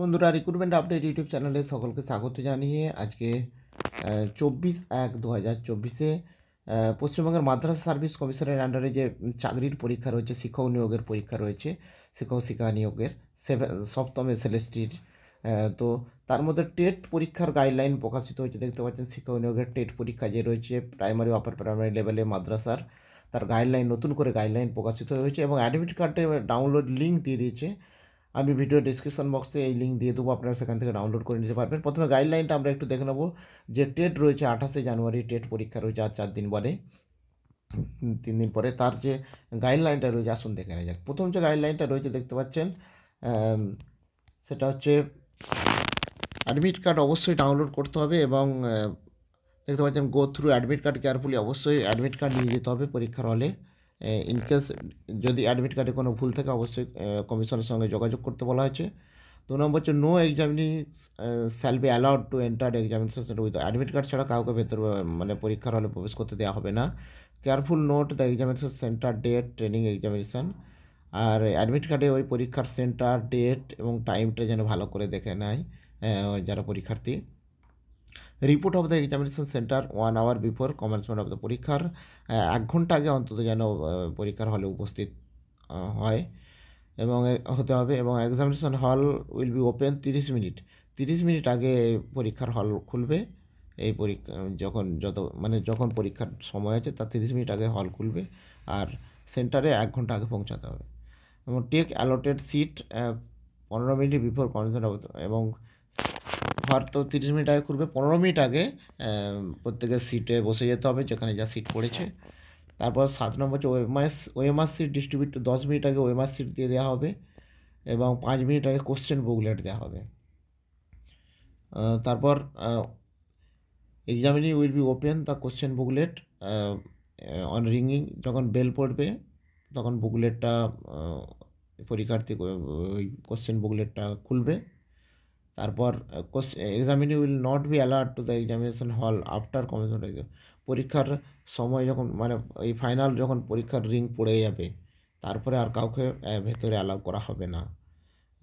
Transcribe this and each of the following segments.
বন্ধুরা recruitment update YouTube চ্যানেলে সকলকে স্বাগত জানিয়ে আজকে চব্বিশ এক দু হাজার চব্বিশে পশ্চিমবঙ্গের মাদ্রাস সার্ভিস কমিশনের আন্ডারে যে চাকরির পরীক্ষা রয়েছে শিক্ষক নিয়োগের পরীক্ষা রয়েছে শিক্ষক শিক্ষা নিয়োগের সেভেন সপ্তম এসএলএসটির তো তার মধ্যে টেট পরীক্ষার গাইডলাইন প্রকাশিত হয়েছে দেখতে পাচ্ছেন শিক্ষক নিয়োগের টেট পরীক্ষা যে রয়েছে প্রাইমারি আপার প্রাইমারি লেভেলে মাদ্রাসার তার গাইডলাইন নতুন করে গাইডলাইন প্রকাশিত হয়েছে এবং অ্যাডমিট কার্ডে ডাউনলোড লিঙ্ক দিয়ে দিয়েছে আমি ভিডিও ডিসক্রিপশান বক্সে এই লিঙ্ক দিয়ে দেবো আপনারা সেখান থেকে ডাউনলোড করে নিতে পারবেন প্রথমে গাইডলাইনটা আমরা একটু দেখে নেবো যে টেট রয়েছে আঠাশে জানুয়ারি টেট পরীক্ষা রয়েছে আর চার দিন পরে তিন দিন পরে তার যে গাইডলাইনটা রয়েছে আসুন দেখে নেওয়া যাক প্রথম যে গাইডলাইনটা রয়েছে দেখতে পাচ্ছেন সেটা হচ্ছে অ্যাডমিট কার্ড অবশ্যই ডাউনলোড করতে হবে এবং দেখতে পাচ্ছেন go through admit card carefully অবশ্যই অ্যাডমিট কার্ড নিয়ে যেতে হবে পরীক্ষার হলে ইনকেস হ্যাঁ। যদি অ্যাডমিট কার্ডে কোনো ভুল থাকে অবশ্যই কমিশনের সঙ্গে যোগাযোগ করতে বলা হয়েছে দু নম্বর হচ্ছে no examinee shall be allowed to enter examination with admit card ছাড়া কাউকে ভেতর মানে পরীক্ষার হলে প্রবেশ করতে দেওয়া হবে না careful note the examination centre date training examination আর অ্যাডমিট কার্ডে ওই পরীক্ষার সেন্টার ডেট এবং টাইমটা যেন ভালো করে দেখে নেয় যারা পরীক্ষার্থী report of the examination centre one hour before commencement of the পরীক্ষার এক ঘন্টা আগে অন্তত যেন পরীক্ষার হলে উপস্থিত হয় এবং হতে হবে এবং examination hall will be open তিরিশ মিনিট তিরিশ মিনিট আগে পরীক্ষার হল খুলবে এই পরীক্ষা যখন যত মানে যখন পরীক্ষার সময় আছে তার তিরিশ মিনিট আগে হল খুলবে আর সেন্টারে এক ঘন্টা আগে পৌঁছাতে হবে এবং টেক অ্যালোটেড সিট পনেরো মিনিট বিফোর কনসেন্ট এবং তো তিরিশ মিনিট আগে খুলবে পনেরো মিনিট আগে প্রত্যেকের সিটে বসে যেতে হবে যেখানে যা সিট পড়েছে হ্যাঁ। তারপর সাত নম্বর হচ্ছে ওএমএস ওএমআর সিট ডিস্ট্রিবিউট দশ মিনিট আগে ওএমআর সিট দিয়ে দেওয়া হবে এবং পাঁচ মিনিট আগে কোশ্চেন বুকলেট দেওয়া হবে তারপর examinee will be open the question booklet on ringing যখন বেল পড়বে তখন বুকলেটটা পরীক্ষার্থী ওই কোশ্চেন বুকলেটটা খুলবে তারপর examinee will not be alert to the examination hall after commission পরীক্ষার সময় যখন মানে এই ফাইনাল যখন পরীক্ষার রিং পড়ে যাবে তারপরে আর কাউকে ভেতরে অ্যালাউ করা হবে না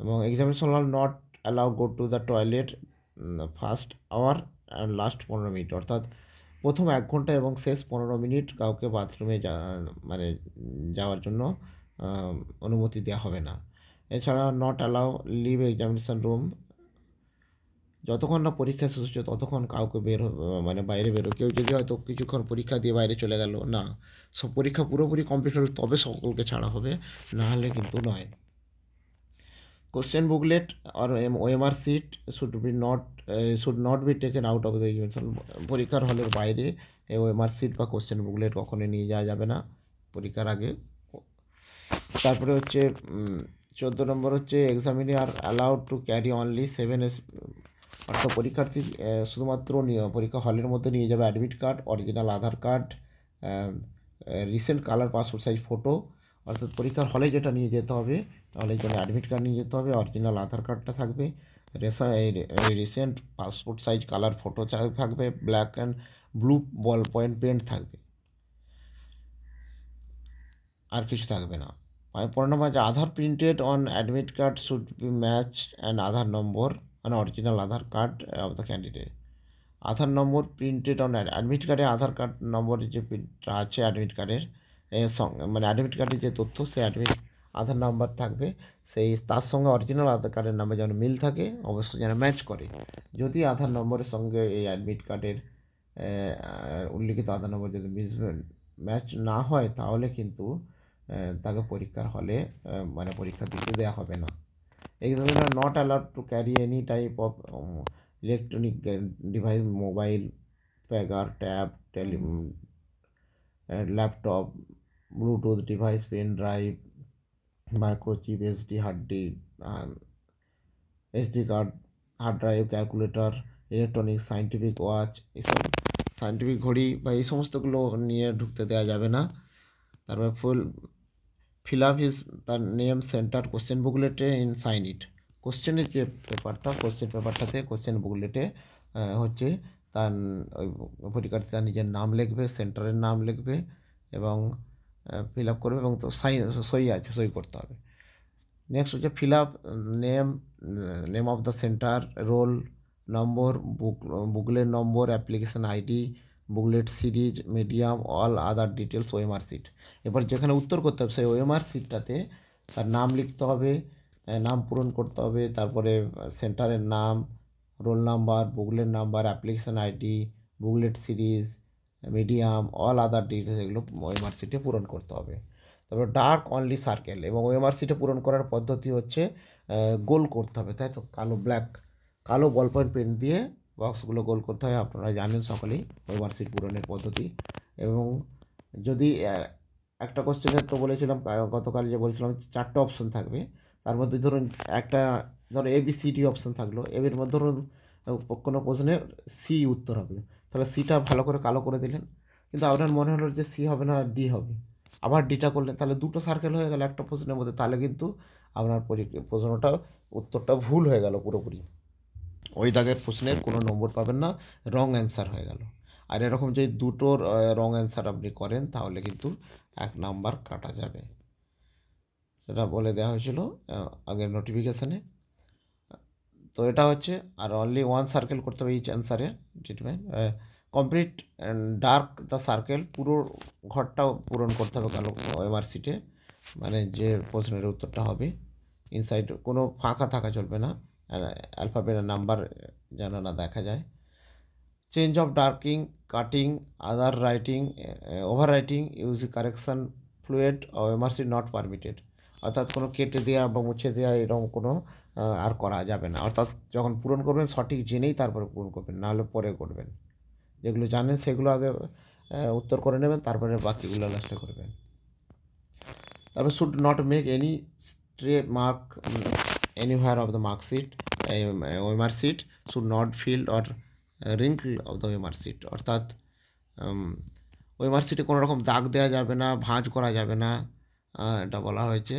এবং examination hall not allow go to the toilet first hour and last পনেরো মিনিট অর্থাৎ প্রথম এক ঘন্টা এবং শেষ পনেরো মিনিট কাউকে বাথরুমে যা মানে যাওয়ার জন্য অনুমতি দেওয়া হবে না এছাড়া not allow leave examination room যতক্ষণ না পরীক্ষা শেষ হচ্ছে ততক্ষণ কাউকে বের মানে বাইরে বেরো কেউ যদি হয়তো কিছুক্ষণ পরীক্ষা দিয়ে বাইরে চলে গেল না সব পরীক্ষা পুরোপুরি কমপ্লিট হলে তবে সকলকে ছাড়া হবে নাহলে কিন্তু নয় কোশ্চেন বুকলেট আর OMR sheet should be not should not be taken out of the examination পরীক্ষার হলের বাইরে ওএমআর সিট বা কোশ্চেন বুকলেট কখনোই নিয়ে যাওয়া যাবে না পরীক্ষার আগে তারপরে হচ্ছে চোদ্দো নম্বর হচ্ছে examinee are allowed to carry only seven অর্থাৎ পরীক্ষার্থী শুধুমাত্র পরীক্ষা হলের মধ্যে নিয়ে যাবে admit card original Aadhaar card recent colour passport size photo অর্থাৎ পরীক্ষার হলে যেটা নিয়ে যেতে হবে হলে গেলে অ্যাডমিট কার্ড নিয়ে যেতে হবে অরিজিনাল আধার কার্ডটা থাকবে রেসা recent passport size colour photo থাকবে black and blue ball point pen থাকবে আর কিছু থাকবে না পনেরো number Aadhaar printed on admit card should be match and Aadhaar number Uh, মানে original Aadhaar card of the candidate Aadhaar number printed on admit কার্ডে Aadhaar card নম্বরের যে প্রিন্টটা আছে অ্যাডমিট কার্ডের মানে অ্যাডমিট কার্ডের যে তথ্য সেই অ্যাডমিট আধার নম্বর থাকবে সেই তার সঙ্গে অরিজিনাল আধার কার্ডের নাম্বার যেন মিল থাকে অবশ্যই যেন ম্যাচ করে যদি আধার নম্বরের সঙ্গে এই অ্যাডমিট কার্ডের উল্লিখিত আধার নম্বর যদি মিস ম্যাচ না হয় তাহলে কিন্তু তাকে পরীক্ষার হলে মানে পরীক্ষা দিতে দেওয়া হবে না extra note allowed to carry any type of electronic device mobile pager tab telephone and laptop bluetooth device pen drive micro chip SD hard drive SD card hard drive calculator electronic scientific watch scientific ঘড়ি বা এই সমস্ত গুলো নিয়ে ঢুকতে দেওয়া যাবে না তারপর ফুল ফিল আপ হিজ তার নেম সেন্টার কোশ্চেন বুকলেটে ইন সাইন ইট কোশ্চেনের যে পেপারটা কোশ্চেন পেপারটাতে কোশ্চেন বুকলেটে হচ্ছে তার ওই পরীক্ষার্থী তার নিজের নাম লিখবে সেন্টারের নাম লিখবে এবং ফিল আপ করবে এবং তো সাইন সই আছে সই করতে হবে নেক্সট হচ্ছে fill up name name of the centre roll number book বুকলের number application ID booklet series medium all other details OMR sheet এবার যেখানে উত্তর করতে হবে সেই ওএমআর সিটটাতে তার নাম লিখতে হবে নাম পূরণ করতে হবে তারপরে সেন্টারের নাম roll number booklet number application ID booklet series medium all other details এগুলো ওএমআর সিটে পূরণ করতে হবে তারপর ডার্ক অনলি সার্কেল এবং ওএমআর সিটে পূরণ করার পদ্ধতি হচ্ছে গোল করতে হবে তাই তো কালো ব্ল্যাক কালো বল পয়েন্ট পেন দিয়ে বক্সগুলো গোল করতে হয় আপনারা জানেন সকলেই ওয়েবার পূরণের পদ্ধতি এবং যদি একটা কোশ্চেনের তো বলেছিলাম গতকাল যে বলেছিলাম চারটে অপশন থাকবে তার মধ্যে ধরুন একটা ধরো A B C D option থাকলো বির মধ্যে ধরুন কোনো কোশ্চেনের সি উত্তর হবে তাহলে সিটা ভালো করে কালো করে দিলেন কিন্তু আপনার মনে হলো যে সি হবে না ডি হবে আবার ডিটা করলেন তাহলে দুটো সার্কেল হয়ে গেল একটা প্রশ্নের মধ্যে তাহলে কিন্তু আপনার প্রশ্নটা উত্তরটা ভুল হয়ে গেল পুরোপুরি ওই দাগের প্রশ্নের কোনো নম্বর পাবেন না রং অ্যান্সার হয়ে গেল আর এরকম যদি দুটোর রং অ্যান্সার আপনি করেন তাহলে কিন্তু এক নাম্বার কাটা যাবে সেটা বলে দেওয়া হয়েছিল আগের নোটিফিকেশানে তো এটা হচ্ছে আর অনলি ওয়ান সার্কেল করতে হবে ইচ অ্যান্সারে treatment complete dark the circle পুরো ঘরটাও পূরণ করতে হবে কালো এমআর সিটে মানে যে প্রশ্নের উত্তরটা হবে ইনসাইড কোনো ফাঁকা থাকা চলবে না অ্যালফাবেটের নাম্বার যেন না দেখা যায় change of darking cutting other writing over writing use correction fluid ও এমার্সি নট পারমিটেড অর্থাৎ কোনো কেটে দেওয়া বা মুছে দেওয়া এরকম কোনো আর করা যাবে না অর্থাৎ যখন পূরণ করবেন সঠিক জেনেই তারপরে পূরণ করবেন নাহলে পরে করবেন যেগুলো জানেন সেগুলো আগে উত্তর করে নেবেন তারপরে বাকিগুলো লাস্টে করবেন তারপর should not make any stray mark anywhere of the marksheet OMR sheet should not fill or wrinkle of the OMR sheet অর্থাৎ ওএমআর um, সিটে কোনো রকম দাগ দেওয়া যাবে না ভাঁজ করা যাবে না এটা বলা হয়েছে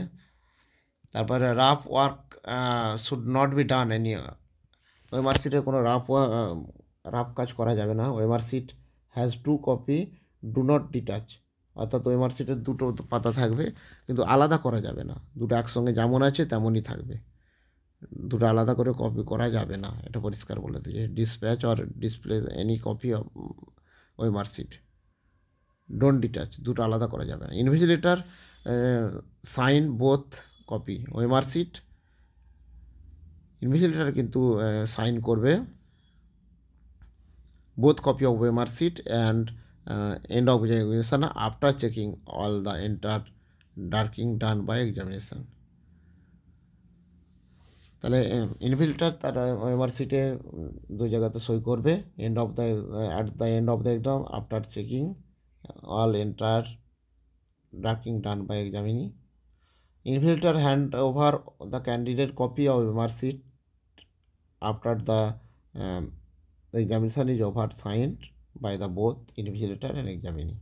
তারপরে rough work should not be done any OMR সিটে কোনো রাফ রাফ uh, কাজ করা যাবে না OMR sheet has to copy do not detach অর্থাৎ ওএমআর সিটের দুটো পাতা থাকবে কিন্তু আলাদা করা যাবে না দুটো একসঙ্গে যেমন আছে তেমনই থাকবে দুটো আলাদা করে কপি করা যাবে না এটা পরিষ্কার বলে দিয়েছে dispatch or display any copy of ওই মার্কশিট ডোন্ট ডিটাচ দুটো আলাদা করা যাবে না ইনভিজিলেটার সাইন বোথ কপি ওই মার্কশিট ইনভিজিলেটার কিন্তু সাইন করবে both copy of OMR sheet and end of examination after checking all the enter darking done by examination তাহলে ইনফিল্ডার তারা এমআরসিটে দুই জায়গাতে সই করবে end of the at the end of the exam after checking all enter darking done by examinee ইনফিল্টার hand over the candidate copy of MR sheet after the examination is over signed by the both invigilator and examinee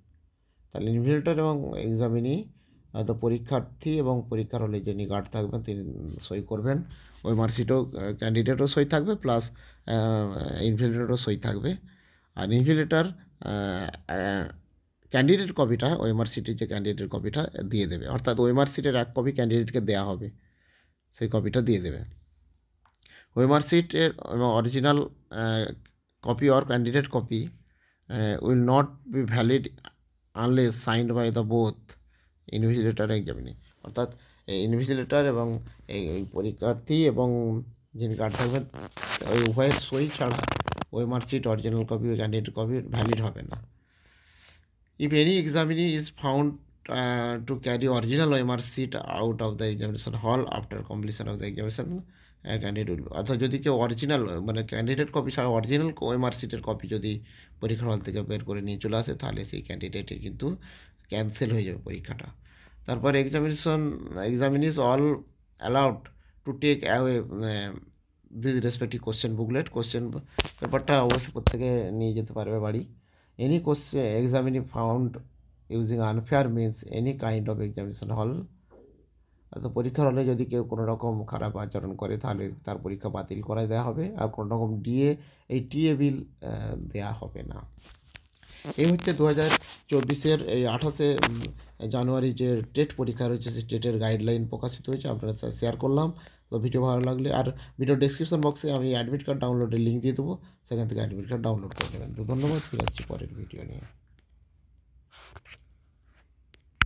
তাহলে invigilator এবং examinee হয়তো পরীক্ষার্থী এবং পরীক্ষার হলে যিনি guard থাকবেন তিনি সই করবেন ওই মার্কশিটও ক্যান্ডিডেটও সই থাকবে প্লাস ইনভ্যালিডেটরও সই থাকবে আর ইনভ্যালিডেটর ক্যান্ডিডেট কপিটা ওই মার্কশিটের যে ক্যান্ডিডেট কপিটা দিয়ে দেবে অর্থাৎ ওই মার্কশিটের এক কপি ক্যান্ডিডেটকে দেওয়া হবে সেই কপিটা দিয়ে দেবে ওই মার্কশিটের original copy or candidate copy will not be valid unless signed by the both invigilator examinee অর্থাৎ ইনভিজিলেটর এবং এই পরীক্ষার্থী এবং যিনি কার্ড থাকবেন ওই উভয়ের সই ছাড়া ওই মার্কশিট অরিজিনাল কপি ওই ক্যান্ডিডেট কপি ভ্যালিড হবে না if any examinee is found to carry original ওই sheet out of the examination hall after completion of the examination candidate অর্থাৎ যদি কেউ অরিজিনাল মানে ক্যান্ডিডেট কপি ছাড়া অরিজিনাল ওই সিটের কপি যদি পরীক্ষার হল থেকে বের করে নিয়ে চলে আসে তাহলে সেই ক্যান্ডিডেটের কিন্তু ক্যান্সেল হয়ে যাবে পরীক্ষাটা তারপর examination examinee is all allowed to take away this respective question booklet question পেপারটা অবশ্যই প্রত্যেকে নিয়ে যেতে পারবে বাড়ি any question examinee found using unfair means any kind of examination hall তো পরীক্ষার হলে যদি কেউ কোনো রকম খারাপ আচরণ করে তাহলে তার পরীক্ষা বাতিল করা দেওয়া হবে আর কোনো রকম ডিএ এই টিএ বিল দেওয়া হবে না এই হচ্ছে দু হাজার চব্বিশের এই আঠাশে জানুয়ারি যে টেট পরীক্ষা রয়েছে সেই টেটের গাইডলাইন প্রকাশিত হয়েছে আপনারা শেয়ার করলাম তো ভিডিও ভালো লাগলে আর ভিডিও ডিসক্রিপশন বক্সে আমি অ্যাডমিট কার্ড ডাউনলোডের লিঙ্ক দিয়ে দেবো সেখান থেকে অ্যাডমিট কার্ড ডাউনলোড করে নেবেন তো ধন্যবাদ ফিরে আসছি পরের ভিডিও নিয়ে